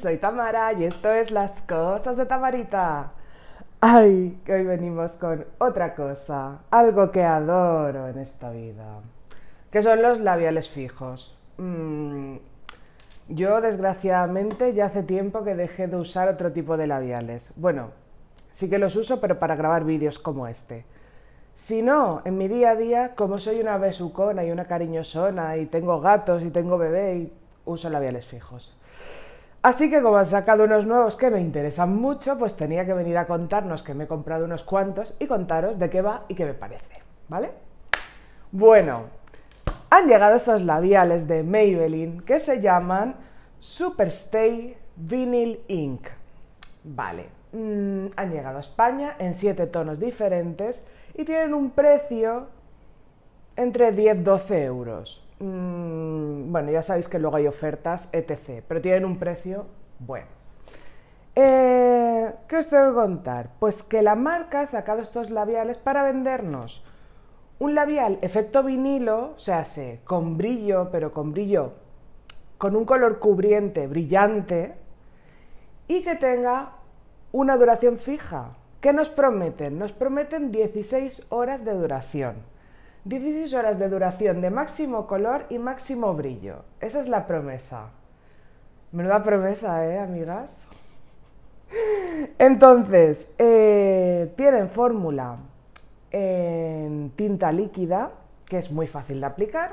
soy Tamara y esto es Las Cosas de Tamarita. Ay, que hoy venimos con otra cosa, algo que adoro en esta vida, que son los labiales fijos. Mm, yo desgraciadamente ya hace tiempo que dejé de usar otro tipo de labiales. Bueno, sí que los uso, pero para grabar vídeos como este. Si no, en mi día a día, como soy una besucona y una cariñosona y tengo gatos y tengo bebé y uso labiales fijos. Así que como han sacado unos nuevos que me interesan mucho, pues tenía que venir a contarnos que me he comprado unos cuantos y contaros de qué va y qué me parece, ¿vale? Bueno, han llegado estos labiales de Maybelline que se llaman Superstay Vinyl Ink. Vale, mm, han llegado a España en 7 tonos diferentes y tienen un precio entre 10-12 euros. Mm, bueno, ya sabéis que luego hay ofertas, etc., pero tienen un precio bueno. Eh, ¿Qué os tengo que contar? Pues que la marca ha sacado estos labiales para vendernos un labial efecto vinilo, o se con brillo, pero con brillo, con un color cubriente, brillante, y que tenga una duración fija. ¿Qué nos prometen? Nos prometen 16 horas de duración. 16 horas de duración de máximo color y máximo brillo. Esa es la promesa. Menuda promesa, ¿eh, amigas? Entonces, eh, tienen fórmula en tinta líquida, que es muy fácil de aplicar.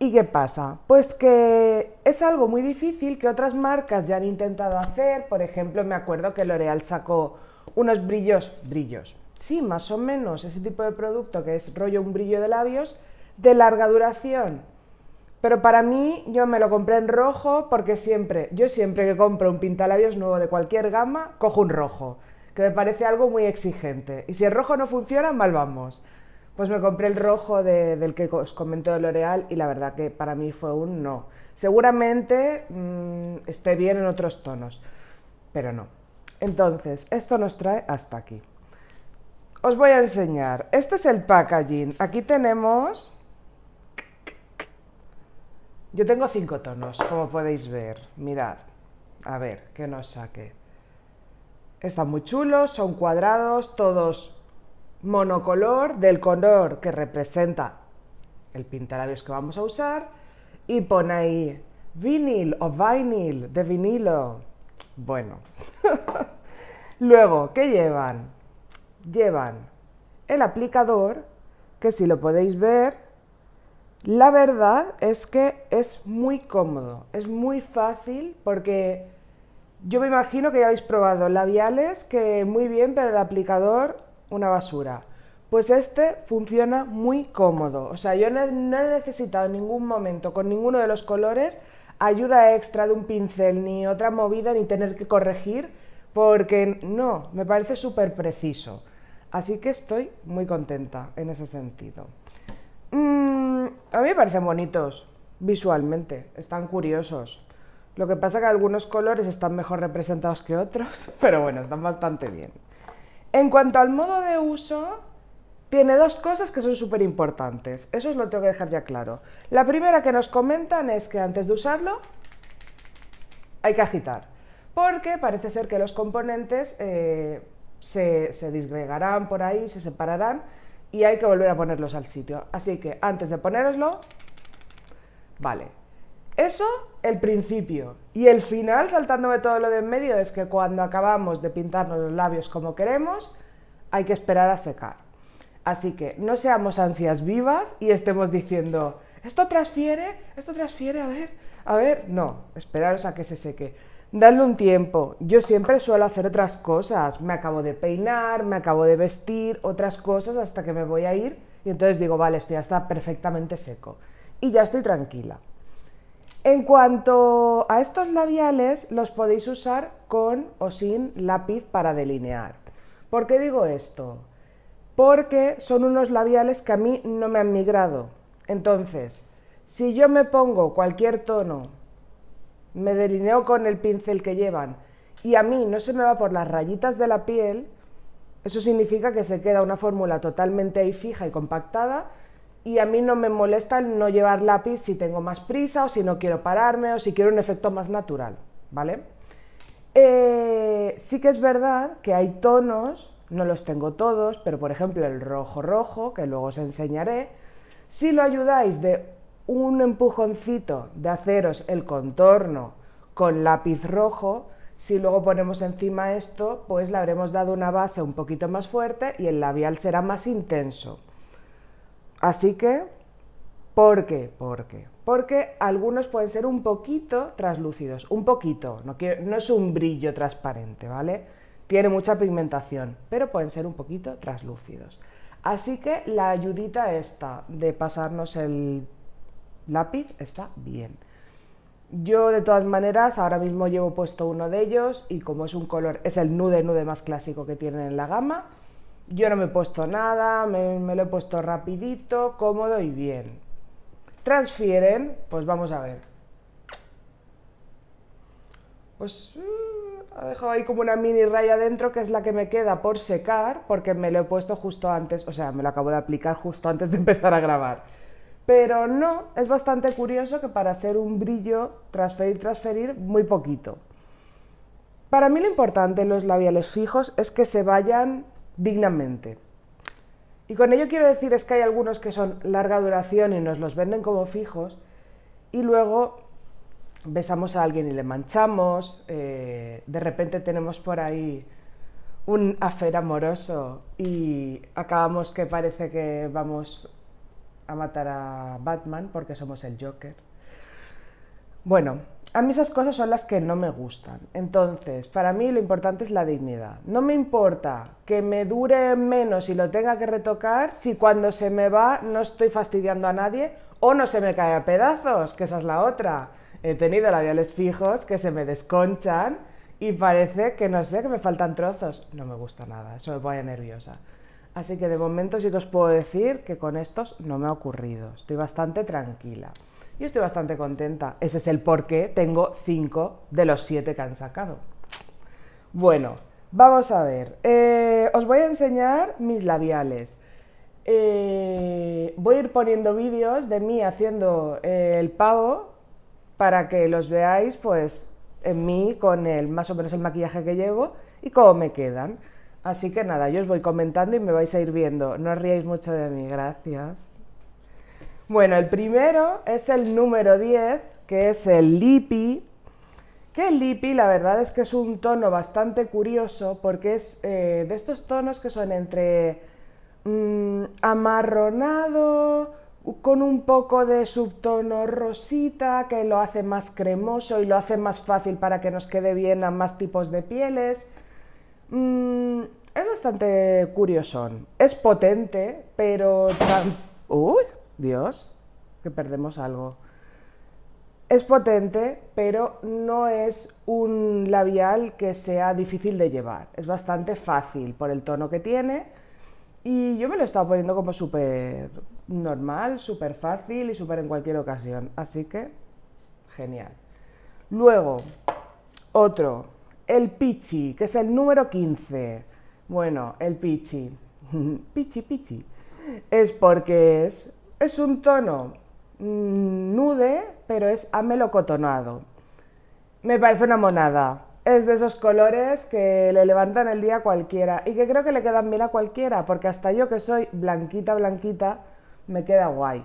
¿Y qué pasa? Pues que es algo muy difícil que otras marcas ya han intentado hacer. Por ejemplo, me acuerdo que L'Oreal sacó unos brillos, brillos, sí, más o menos, ese tipo de producto que es rollo un brillo de labios, de larga duración. Pero para mí, yo me lo compré en rojo porque siempre, yo siempre que compro un pintalabios nuevo de cualquier gama, cojo un rojo, que me parece algo muy exigente. Y si el rojo no funciona, mal vamos. Pues me compré el rojo del que os comenté de L'Oreal y la verdad que para mí fue un no. Seguramente mm, esté bien en otros tonos, pero no. Entonces, esto nos trae hasta aquí os voy a enseñar. Este es el packaging. Aquí tenemos... Yo tengo cinco tonos, como podéis ver. Mirad. A ver, que nos saque. Están muy chulos, son cuadrados, todos monocolor, del color que representa el pintalabios que vamos a usar. Y pone ahí vinil o vinil de vinilo. Bueno. Luego, ¿qué llevan? llevan el aplicador, que si lo podéis ver, la verdad es que es muy cómodo, es muy fácil porque yo me imagino que ya habéis probado labiales que muy bien, pero el aplicador una basura. Pues este funciona muy cómodo, o sea, yo no, he necesitado en ningún momento con ninguno de los colores ayuda extra de un pincel, ni otra movida, ni tener que corregir, porque no, me parece súper preciso. Así que estoy muy contenta en ese sentido. Mm, a mí me parecen bonitos visualmente, están curiosos. Lo que pasa que algunos colores están mejor representados que otros, pero bueno, están bastante bien. En cuanto al modo de uso, tiene dos cosas que son súper importantes. Eso es lo tengo que dejar ya claro. La primera que nos comentan es que antes de usarlo hay que agitar, porque parece ser que los componentes eh, se, disgregarán por ahí, se separarán y hay que volver a ponerlos al sitio. Así que antes de poneroslo, vale. Eso, el principio. Y el final, saltándome todo lo de en medio, es que cuando acabamos de pintarnos los labios como queremos, hay que esperar a secar. Así que no seamos ansias vivas y estemos diciendo, esto transfiere, esto transfiere, a ver, a ver, no, esperaros a que se seque. Dadle un tiempo. Yo siempre suelo hacer otras cosas. Me acabo de peinar, me acabo de vestir, otras cosas hasta que me voy a ir. Y entonces digo, vale, esto ya está perfectamente seco. Y ya estoy tranquila. En cuanto a estos labiales, los podéis usar con o sin lápiz para delinear. ¿Por qué digo esto? Porque son unos labiales que a mí no me han migrado. Entonces, si yo me pongo cualquier tono me delineo con el pincel que llevan y a mí no se me va por las rayitas de la piel, eso significa que se queda una fórmula totalmente ahí fija y compactada y a mí no me molesta el no llevar lápiz si tengo más prisa o si no quiero pararme o si quiero un efecto más natural, ¿vale? Eh, sí que es verdad que hay tonos, no los tengo todos, pero por ejemplo el rojo rojo, que luego os enseñaré, si lo ayudáis de un empujoncito de haceros el contorno con lápiz rojo, si luego ponemos encima esto, pues le habremos dado una base un poquito más fuerte y el labial será más intenso. Así que, ¿por qué? Porque algunos pueden ser un poquito translúcidos, un poquito, no, no es un brillo transparente, ¿vale? Tiene mucha pigmentación, pero pueden ser un poquito translúcidos. Así que la ayudita esta de pasarnos el lápiz está bien. Yo de todas maneras ahora mismo llevo puesto uno de ellos y como es un color, es el nude nude más clásico que tienen en la gama, yo no me he puesto nada, me, lo he puesto rapidito, cómodo y bien. Transfieren, pues vamos a ver. Pues mm, ha dejado ahí como una mini raya dentro que es la que me queda por secar porque me lo he puesto justo antes, o sea, me lo acabo de aplicar justo antes de empezar a grabar. Pero no, es bastante curioso que para ser un brillo transferir, transferir, muy poquito. Para mí lo importante en los labiales fijos es que se vayan dignamente. Y con ello quiero decir es que hay algunos que son larga duración y nos los venden como fijos y luego besamos a alguien y le manchamos, eh, de repente tenemos por ahí un afer amoroso y acabamos que parece que vamos a matar a Batman porque somos el Joker. Bueno, a mí esas cosas son las que no me gustan. Entonces, para mí lo importante es la dignidad. No me importa que me dure menos y lo tenga que retocar si cuando se me va no estoy fastidiando a nadie o no se me cae a pedazos, que esa es la otra. He tenido labiales fijos que se me desconchan y parece que no sé, que me faltan trozos. No me gusta nada, eso me pone nerviosa. Así que de momento sí os puedo decir que con estos no me ha ocurrido. Estoy bastante tranquila. Y estoy bastante contenta. Ese es el por qué tengo 5 de los 7 que han sacado. Bueno, vamos a ver. Eh, os voy a enseñar mis labiales. Eh, voy a ir poniendo vídeos de mí haciendo eh, el pavo para que los veáis pues en mí con el más o menos el maquillaje que llevo y cómo me quedan. Así que nada, yo os voy comentando y me vais a ir viendo. No os ríais mucho de mí, gracias. Bueno, el primero es el número 10, que es el Lipi. Que el Lipi, la verdad es que es un tono bastante curioso, porque es eh, de estos tonos que son entre mm, amarronado, con un poco de subtono rosita, que lo hace más cremoso y lo hace más fácil para que nos quede bien a más tipos de pieles. Mmm es bastante curioso, Es potente, pero... Tan... ¡Uy! Dios, que perdemos algo. Es potente, pero no es un labial que sea difícil de llevar. Es bastante fácil por el tono que tiene. Y yo me lo he estado poniendo como súper normal, súper fácil y súper en cualquier ocasión. Así que, genial. Luego, otro, el Pichi, que es el número 15. Bueno, el pichi. pichi, pichi. Es porque es, es un tono mm, nude, pero es amelocotonado. Me parece una monada. Es de esos colores que le levantan el día a cualquiera y que creo que le quedan bien a cualquiera, porque hasta yo que soy blanquita, blanquita, me queda guay.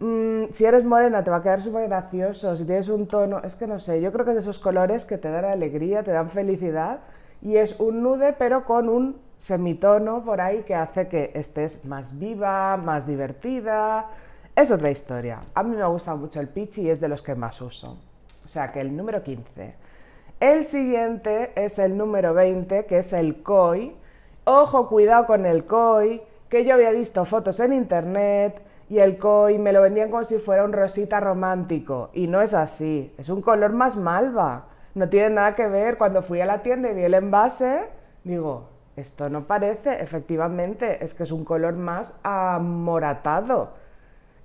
Mm, si eres morena te va a quedar súper gracioso, si tienes un tono, es que no sé, yo creo que es de esos colores que te dan alegría, te dan felicidad y es un nude pero con un semitono por ahí que hace que estés más viva, más divertida. Es otra historia. A mí me gusta mucho el pitch y es de los que más uso. O sea que el número 15. El siguiente es el número 20, que es el koi. Ojo, cuidado con el koi, que yo había visto fotos en internet y el koi me lo vendían como si fuera un rosita romántico. Y no es así, es un color más malva no tiene nada que ver. Cuando fui a la tienda y vi el envase, digo, esto no parece, efectivamente, es que es un color más amoratado,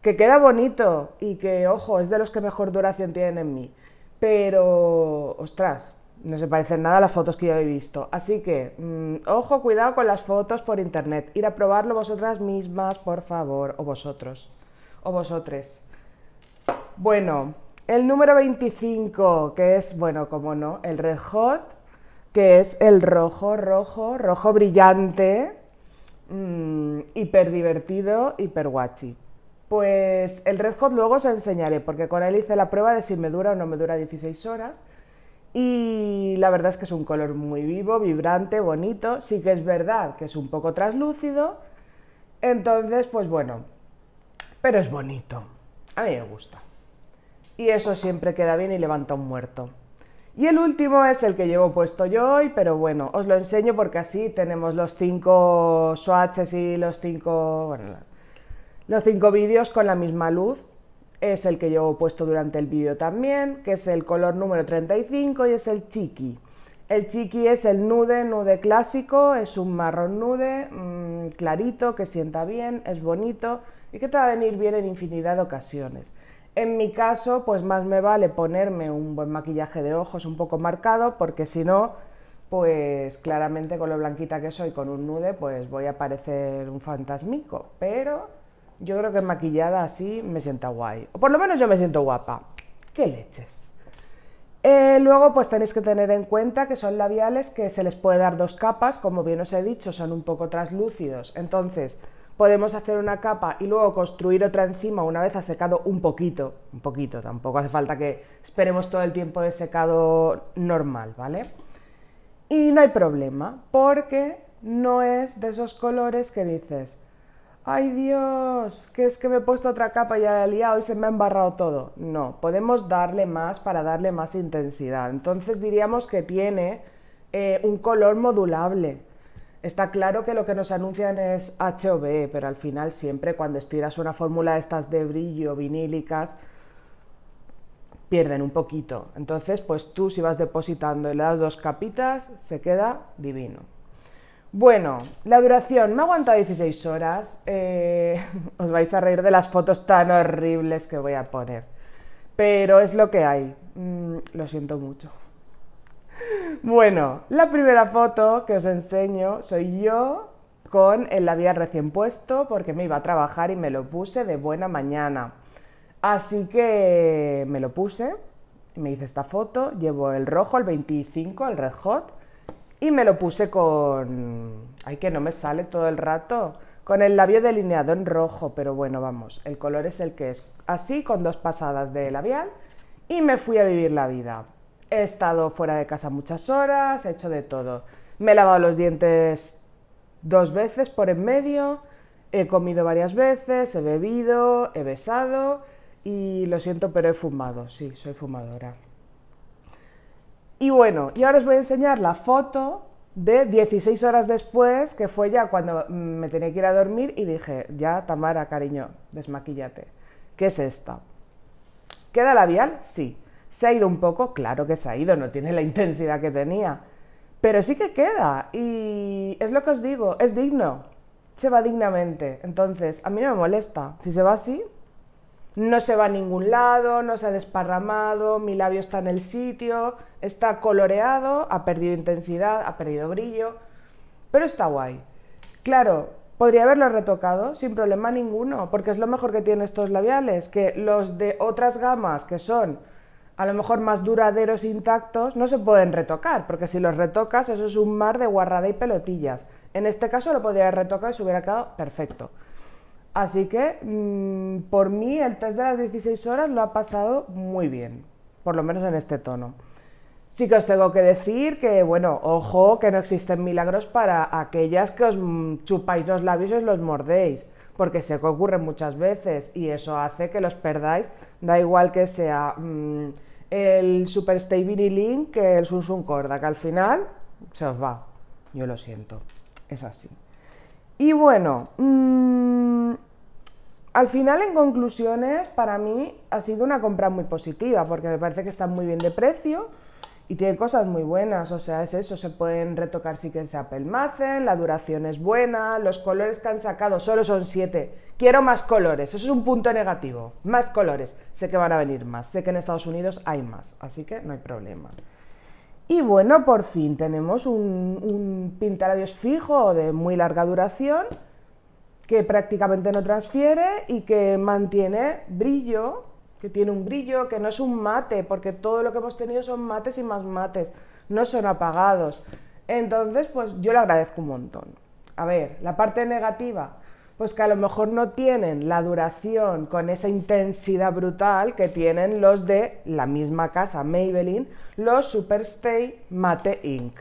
que queda bonito y que, ojo, es de los que mejor duración tienen en mí. Pero, ostras, no se parecen nada a las fotos que yo he visto. Así que, mm, ojo, cuidado con las fotos por internet. Ir a probarlo vosotras mismas, por favor, o vosotros, o vosotres. Bueno, el número 25, que es, bueno, como no, el red hot, que es el rojo, rojo, rojo brillante, mm, hiper divertido, hiper guachi. Pues el red hot luego os enseñaré, porque con él hice la prueba de si me dura o no me dura 16 horas. Y la verdad es que es un color muy vivo, vibrante, bonito. Sí que es verdad que es un poco traslúcido. Entonces, pues bueno, pero es bonito. A mí me gusta y eso siempre queda bien y levanta un muerto. Y el último es el que llevo puesto yo hoy, pero bueno, os lo enseño porque así tenemos los cinco swatches y los cinco, los cinco vídeos con la misma luz. Es el que llevo puesto durante el vídeo también, que es el color número 35 y es el chiqui. El chiqui es el nude, nude clásico, es un marrón nude, mm, clarito, que sienta bien, es bonito y que te va a venir bien en infinidad de ocasiones. En mi caso, pues más me vale ponerme un buen maquillaje de ojos un poco marcado, porque si no, pues claramente con lo blanquita que soy, con un nude, pues voy a parecer un fantasmico. Pero yo creo que maquillada así me sienta guay. O por lo menos yo me siento guapa. ¡Qué leches! Eh, luego, pues tenéis que tener en cuenta que son labiales que se les puede dar dos capas, como bien os he dicho, son un poco translúcidos. Entonces, podemos hacer una capa y luego construir otra encima una vez ha secado un poquito, un poquito, tampoco hace falta que esperemos todo el tiempo de secado normal, ¿vale? Y no hay problema, porque no es de esos colores que dices, ay Dios, ¿Qué es que me he puesto otra capa y ya la he liado y se me ha embarrado todo. No, podemos darle más para darle más intensidad. Entonces diríamos que tiene eh, un color modulable, Está claro que lo que nos anuncian es HOVE, pero al final siempre cuando estiras una fórmula de estas de brillo vinílicas, pierden un poquito. Entonces, pues tú si vas depositando en las dos capitas, se queda divino. Bueno, la duración, me ha aguantado 16 horas. Eh, os vais a reír de las fotos tan horribles que voy a poner. Pero es lo que hay. Mm, lo siento mucho. Bueno, la primera foto que os enseño soy yo con el labial recién puesto porque me iba a trabajar y me lo puse de buena mañana. Así que me lo puse, me hice esta foto, llevo el rojo, el 25, el red hot, y me lo puse con... Ay, que no me sale todo el rato. Con el labio delineado en rojo, pero bueno, vamos, el color es el que es. Así, con dos pasadas de labial, y me fui a vivir la vida. He estado fuera de casa muchas horas, he hecho de todo. Me he lavado los dientes dos veces por en medio, he comido varias veces, he bebido, he besado y lo siento, pero he fumado. Sí, soy fumadora. Y bueno, y ahora os voy a enseñar la foto de 16 horas después, que fue ya cuando mm, me tenía que ir a dormir y dije, ya Tamara, cariño, desmaquillate. ¿Qué es esta? ¿Queda labial? Sí. ¿Se ha ido un poco? Claro que se ha ido, no tiene la intensidad que tenía. Pero sí que queda y es lo que os digo, es digno, se va dignamente. Entonces, a mí no me molesta. Si se va así, no se va a ningún lado, no se ha desparramado, mi labio está en el sitio, está coloreado, ha perdido intensidad, ha perdido brillo, pero está guay. Claro, podría haberlo retocado sin problema ninguno, porque es lo mejor que tienen estos labiales, que los de otras gamas que son a lo mejor más duraderos intactos, no se pueden retocar, porque si los retocas eso es un mar de guarrada y pelotillas. En este caso lo podría retocar y se hubiera quedado perfecto. Así que mm, por mí el test de las 16 horas lo ha pasado muy bien, por lo menos en este tono. Sí que os tengo que decir que, bueno, ojo, que no existen milagros para aquellas que os mm, chupáis los labios y os los mordéis, porque se que ocurre muchas veces y eso hace que los perdáis, da igual que sea... Mm, el Super Stability Link que el susun Corda, que al final se os va. Yo lo siento, es así. Y bueno, mm, al final en conclusiones, para mí ha sido una compra muy positiva, porque me parece que está muy bien de precio y tiene cosas muy buenas, o sea, es eso, se pueden retocar si sí que se apelmacen, la duración es buena, los colores que han sacado solo son siete. Quiero más colores, eso es un punto negativo, más colores. Sé que van a venir más, sé que en Estados Unidos hay más, así que no hay problema. Y bueno, por fin tenemos un, un fijo de muy larga duración que prácticamente no transfiere y que mantiene brillo que tiene un brillo, que no es un mate, porque todo lo que hemos tenido son mates y más mates, no son apagados. Entonces, pues yo le agradezco un montón. A ver, la parte negativa, pues que a lo mejor no tienen la duración con esa intensidad brutal que tienen los de la misma casa, Maybelline, los Superstay Mate Ink.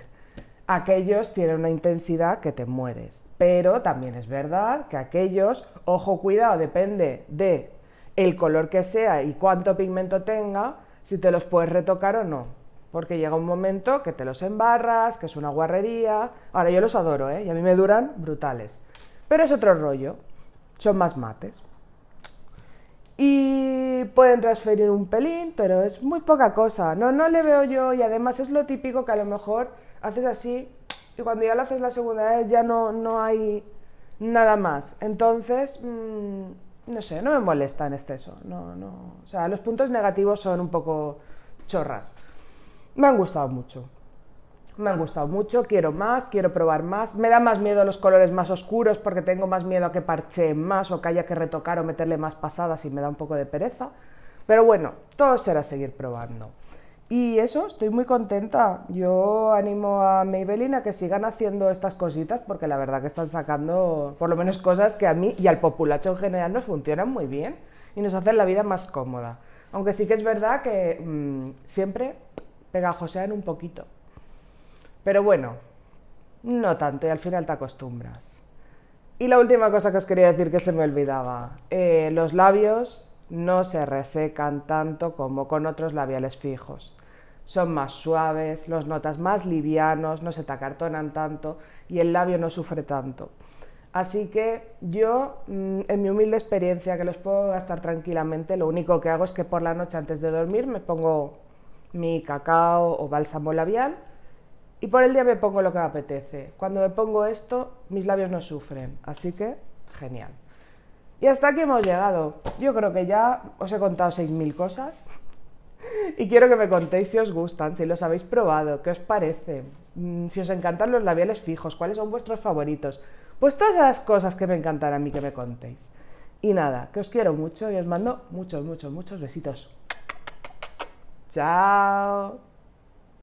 Aquellos tienen una intensidad que te mueres. Pero también es verdad que aquellos, ojo cuidado, depende de el color que sea y cuánto pigmento tenga, si te los puedes retocar o no. Porque llega un momento que te los embarras, que es una guarrería. Ahora yo los adoro, ¿eh? Y a mí me duran brutales. Pero es otro rollo. Son más mates. Y pueden transferir un pelín, pero es muy poca cosa. No, no le veo yo. Y además es lo típico que a lo mejor haces así y cuando ya lo haces la segunda vez ya no, no hay nada más. Entonces... Mm, no sé, no me molesta en exceso. No, no. O sea, los puntos negativos son un poco chorras. Me han gustado mucho. Me han gustado mucho, quiero más, quiero probar más. Me da más miedo los colores más oscuros porque tengo más miedo a que parcheen más o que haya que retocar o meterle más pasadas y me da un poco de pereza. Pero bueno, todo será seguir probando. Y eso, estoy muy contenta. Yo animo a Maybelline a que sigan haciendo estas cositas porque la verdad que están sacando por lo menos cosas que a mí y al populacho en general nos funcionan muy bien y nos hacen la vida más cómoda. Aunque sí que es verdad que mm, siempre pegajosean un poquito. Pero bueno, no tanto y al final te acostumbras. Y la última cosa que os quería decir que se me olvidaba, eh, los labios no se resecan tanto como con otros labiales fijos son más suaves, los notas más livianos, no se te acartonan tanto y el labio no sufre tanto. Así que yo, mm, en mi humilde experiencia, que los puedo gastar tranquilamente, lo único que hago es que por la noche antes de dormir me pongo mi cacao o bálsamo labial y por el día me pongo lo que me apetece. Cuando me pongo esto, mis labios no sufren, así que genial. Y hasta aquí hemos llegado. Yo creo que ya os he contado 6.000 cosas y quiero que me contéis si os gustan, si los habéis probado, qué os parece, mm, si os encantan los labiales fijos, cuáles son vuestros favoritos. Pues todas las cosas que me encantan a mí que me contéis. Y nada, que os quiero mucho y os mando muchos, muchos, muchos besitos. Chao.